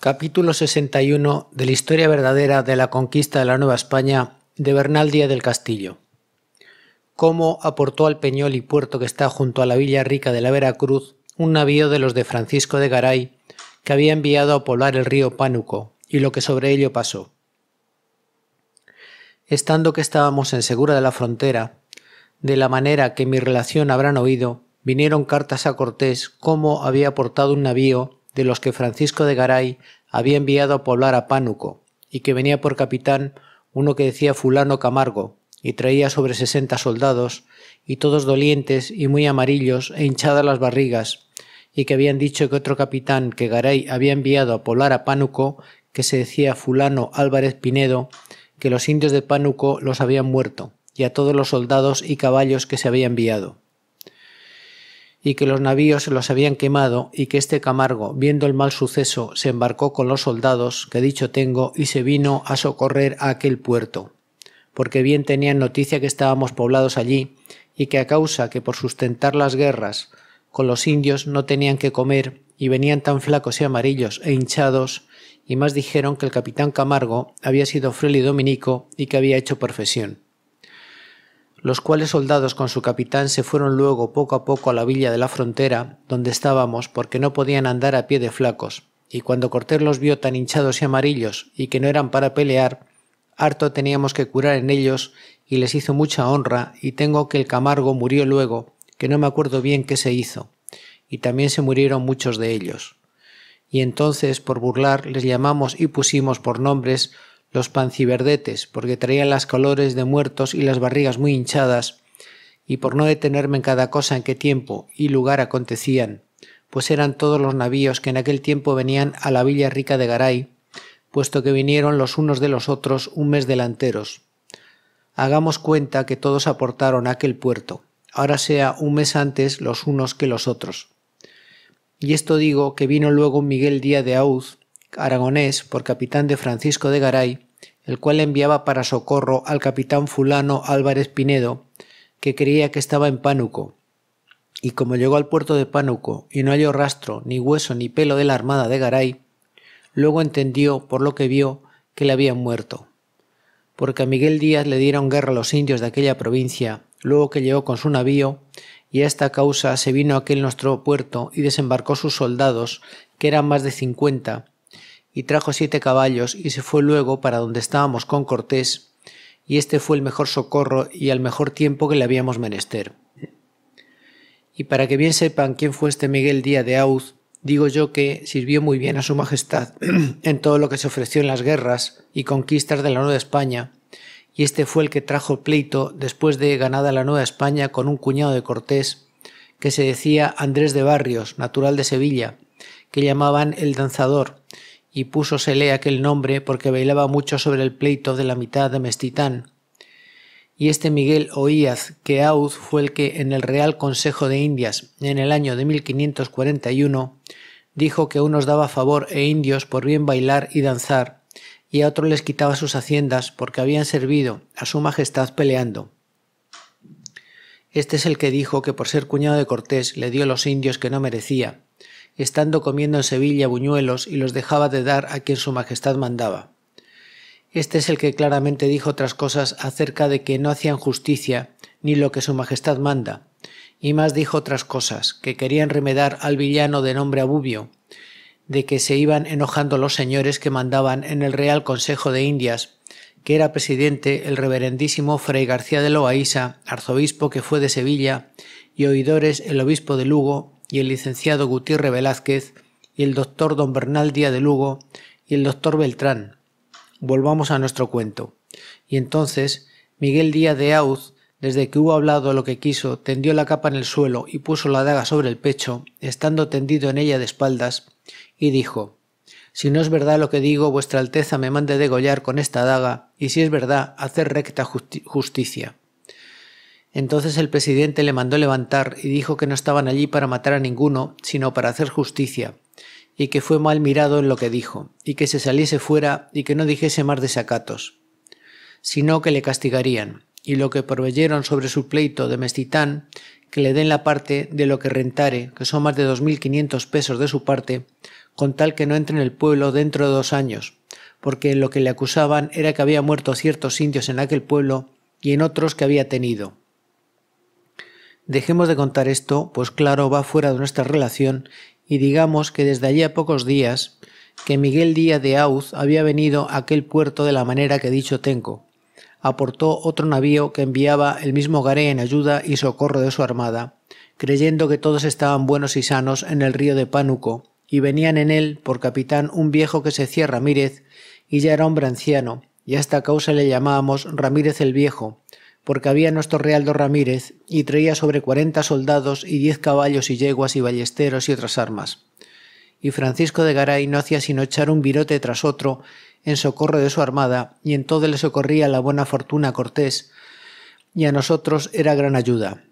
Capítulo 61 de la historia verdadera de la conquista de la Nueva España de Bernal Díaz del Castillo. Cómo aportó al peñol y puerto que está junto a la villa rica de la Veracruz un navío de los de Francisco de Garay que había enviado a poblar el río Pánuco y lo que sobre ello pasó. Estando que estábamos en Segura de la Frontera, de la manera que mi relación habrán oído, vinieron cartas a Cortés cómo había aportado un navío de los que Francisco de Garay había enviado a poblar a Pánuco, y que venía por capitán uno que decía fulano Camargo, y traía sobre sesenta soldados, y todos dolientes y muy amarillos e hinchadas las barrigas, y que habían dicho que otro capitán que Garay había enviado a poblar a Pánuco, que se decía fulano Álvarez Pinedo, que los indios de Pánuco los habían muerto, y a todos los soldados y caballos que se había enviado y que los navíos se los habían quemado y que este Camargo, viendo el mal suceso, se embarcó con los soldados que dicho tengo y se vino a socorrer a aquel puerto, porque bien tenían noticia que estábamos poblados allí y que a causa que por sustentar las guerras con los indios no tenían que comer y venían tan flacos y amarillos e hinchados, y más dijeron que el capitán Camargo había sido y dominico y que había hecho profesión los cuales soldados con su capitán se fueron luego poco a poco a la villa de la frontera, donde estábamos, porque no podían andar a pie de flacos, y cuando Cortés los vio tan hinchados y amarillos, y que no eran para pelear, harto teníamos que curar en ellos, y les hizo mucha honra, y tengo que el Camargo murió luego, que no me acuerdo bien qué se hizo, y también se murieron muchos de ellos. Y entonces, por burlar, les llamamos y pusimos por nombres los panciverdetes, porque traían las colores de muertos y las barrigas muy hinchadas, y por no detenerme en cada cosa en qué tiempo y lugar acontecían, pues eran todos los navíos que en aquel tiempo venían a la villa rica de Garay, puesto que vinieron los unos de los otros un mes delanteros. Hagamos cuenta que todos aportaron a aquel puerto, ahora sea un mes antes los unos que los otros. Y esto digo que vino luego Miguel Díaz de Auz, aragonés por capitán de Francisco de Garay, el cual enviaba para socorro al capitán fulano Álvarez Pinedo, que creía que estaba en Pánuco. Y como llegó al puerto de Pánuco y no halló rastro, ni hueso, ni pelo de la armada de Garay, luego entendió, por lo que vio, que le habían muerto. Porque a Miguel Díaz le dieron guerra a los indios de aquella provincia, luego que llegó con su navío, y a esta causa se vino a aquel nuestro puerto y desembarcó sus soldados, que eran más de cincuenta, y trajo siete caballos y se fue luego para donde estábamos con Cortés, y este fue el mejor socorro y al mejor tiempo que le habíamos menester. Y para que bien sepan quién fue este Miguel Díaz de Auz, digo yo que sirvió muy bien a su majestad en todo lo que se ofreció en las guerras y conquistas de la Nueva España, y este fue el que trajo pleito después de ganada la Nueva España con un cuñado de Cortés, que se decía Andrés de Barrios, natural de Sevilla, que llamaban el danzador, y púsosele aquel nombre porque bailaba mucho sobre el pleito de la mitad de Mestitán. Y este Miguel Oíaz, que Auz fue el que en el Real Consejo de Indias, en el año de 1541, dijo que unos daba favor e indios por bien bailar y danzar, y a otros les quitaba sus haciendas porque habían servido a su majestad peleando. Este es el que dijo que por ser cuñado de Cortés le dio los indios que no merecía, estando comiendo en Sevilla buñuelos y los dejaba de dar a quien su majestad mandaba. Este es el que claramente dijo otras cosas acerca de que no hacían justicia ni lo que su majestad manda, y más dijo otras cosas, que querían remedar al villano de nombre Abubio, de que se iban enojando los señores que mandaban en el Real Consejo de Indias, que era presidente el reverendísimo Fray García de Loaiza, arzobispo que fue de Sevilla, y oidores el obispo de Lugo, y el licenciado Gutiérrez Velázquez, y el doctor don Bernal Díaz de Lugo, y el doctor Beltrán. Volvamos a nuestro cuento. Y entonces Miguel Díaz de Auz, desde que hubo hablado lo que quiso, tendió la capa en el suelo y puso la daga sobre el pecho, estando tendido en ella de espaldas, y dijo Si no es verdad lo que digo, vuestra alteza me mande degollar con esta daga, y si es verdad, hacer recta justicia. Entonces el presidente le mandó levantar y dijo que no estaban allí para matar a ninguno, sino para hacer justicia, y que fue mal mirado en lo que dijo, y que se saliese fuera y que no dijese más desacatos, sino que le castigarían, y lo que proveyeron sobre su pleito de Mestitán, que le den la parte de lo que rentare, que son más de dos mil quinientos pesos de su parte, con tal que no entre en el pueblo dentro de dos años, porque lo que le acusaban era que había muerto ciertos indios en aquel pueblo y en otros que había tenido Dejemos de contar esto, pues claro, va fuera de nuestra relación y digamos que desde allí a pocos días que Miguel Díaz de Auz había venido a aquel puerto de la manera que dicho tengo. Aportó otro navío que enviaba el mismo Garé en ayuda y socorro de su armada, creyendo que todos estaban buenos y sanos en el río de Pánuco, y venían en él por capitán un viejo que se hacía Ramírez, y ya era hombre anciano, y a esta causa le llamábamos Ramírez el Viejo, porque había nuestro Realdo Ramírez y traía sobre cuarenta soldados y diez caballos y yeguas y ballesteros y otras armas. Y Francisco de Garay no hacía sino echar un virote tras otro en socorro de su armada y en todo le socorría la buena fortuna a Cortés y a nosotros era gran ayuda.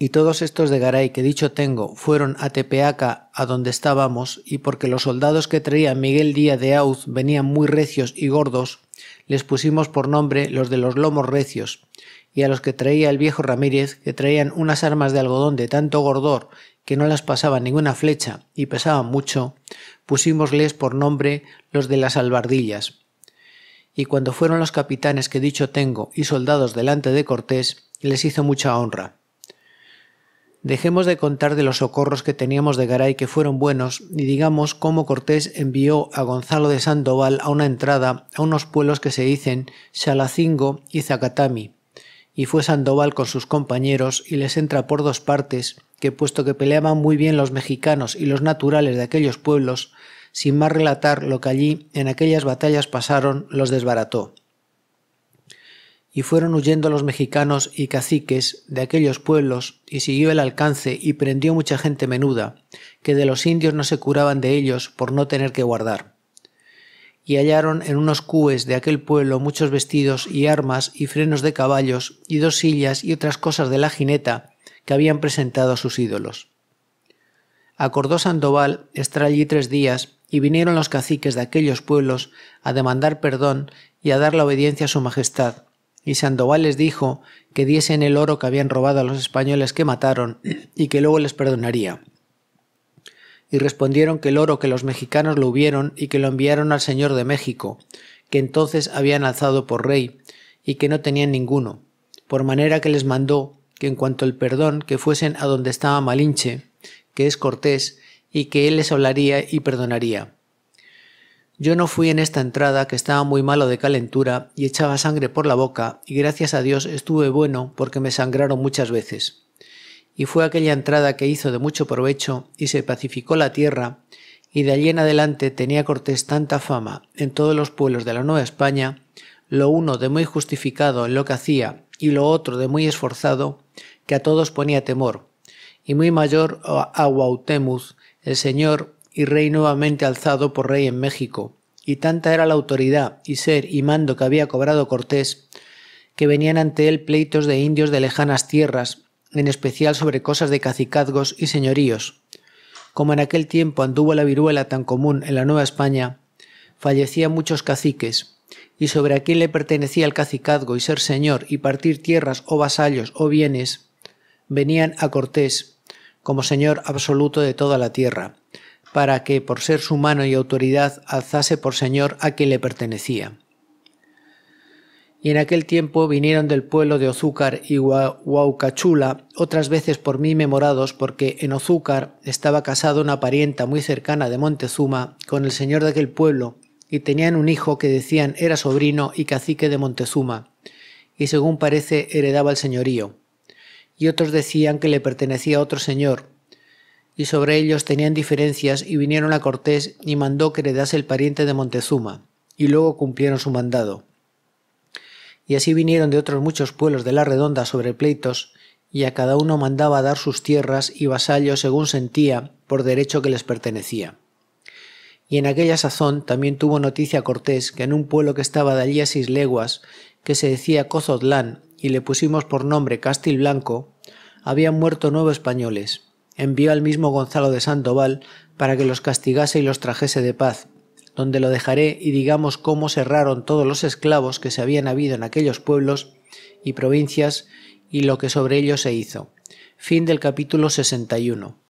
Y todos estos de Garay que dicho tengo fueron a Tepeaca, a donde estábamos, y porque los soldados que traía Miguel Díaz de Auz venían muy recios y gordos, les pusimos por nombre los de los lomos recios, y a los que traía el viejo Ramírez, que traían unas armas de algodón de tanto gordor que no las pasaba ninguna flecha y pesaban mucho, pusimosles por nombre los de las albardillas. Y cuando fueron los capitanes que dicho tengo y soldados delante de Cortés, les hizo mucha honra. Dejemos de contar de los socorros que teníamos de Garay que fueron buenos y digamos cómo Cortés envió a Gonzalo de Sandoval a una entrada a unos pueblos que se dicen Xalacingo y Zacatami. Y fue Sandoval con sus compañeros y les entra por dos partes, que puesto que peleaban muy bien los mexicanos y los naturales de aquellos pueblos, sin más relatar lo que allí en aquellas batallas pasaron, los desbarató y fueron huyendo los mexicanos y caciques de aquellos pueblos, y siguió el alcance y prendió mucha gente menuda, que de los indios no se curaban de ellos por no tener que guardar. Y hallaron en unos cúes de aquel pueblo muchos vestidos y armas y frenos de caballos y dos sillas y otras cosas de la jineta que habían presentado a sus ídolos. Acordó Sandoval estar allí tres días y vinieron los caciques de aquellos pueblos a demandar perdón y a dar la obediencia a su majestad, y Sandoval les dijo que diesen el oro que habían robado a los españoles que mataron y que luego les perdonaría. Y respondieron que el oro que los mexicanos lo hubieron y que lo enviaron al señor de México, que entonces habían alzado por rey, y que no tenían ninguno, por manera que les mandó que en cuanto al perdón que fuesen a donde estaba Malinche, que es Cortés, y que él les hablaría y perdonaría. Yo no fui en esta entrada que estaba muy malo de calentura y echaba sangre por la boca y gracias a Dios estuve bueno porque me sangraron muchas veces. Y fue aquella entrada que hizo de mucho provecho y se pacificó la tierra y de allí en adelante tenía Cortés tanta fama en todos los pueblos de la Nueva España, lo uno de muy justificado en lo que hacía y lo otro de muy esforzado, que a todos ponía temor. Y muy mayor a Guautemuz, el señor y rey nuevamente alzado por rey en México, y tanta era la autoridad y ser y mando que había cobrado Cortés, que venían ante él pleitos de indios de lejanas tierras, en especial sobre cosas de cacicazgos y señoríos. Como en aquel tiempo anduvo la viruela tan común en la Nueva España, fallecían muchos caciques, y sobre a quién le pertenecía el cacicazgo y ser señor y partir tierras o vasallos o bienes, venían a Cortés como señor absoluto de toda la tierra, para que, por ser su mano y autoridad, alzase por señor a quien le pertenecía. Y en aquel tiempo vinieron del pueblo de Ozúcar y Huaucachula, otras veces por mí memorados, porque en Ozúcar estaba casada una parienta muy cercana de Montezuma con el señor de aquel pueblo, y tenían un hijo que decían era sobrino y cacique de Montezuma, y según parece heredaba el señorío. Y otros decían que le pertenecía otro señor, y sobre ellos tenían diferencias y vinieron a Cortés y mandó que heredase el pariente de Montezuma, y luego cumplieron su mandado. Y así vinieron de otros muchos pueblos de la redonda sobre pleitos, y a cada uno mandaba dar sus tierras y vasallos según sentía por derecho que les pertenecía. Y en aquella sazón también tuvo noticia Cortés que en un pueblo que estaba de allí a seis leguas, que se decía Cozotlán, y le pusimos por nombre Castilblanco, Blanco, habían muerto nueve españoles, envió al mismo Gonzalo de Sandoval para que los castigase y los trajese de paz, donde lo dejaré y digamos cómo cerraron todos los esclavos que se habían habido en aquellos pueblos y provincias y lo que sobre ellos se hizo. Fin del capítulo 61.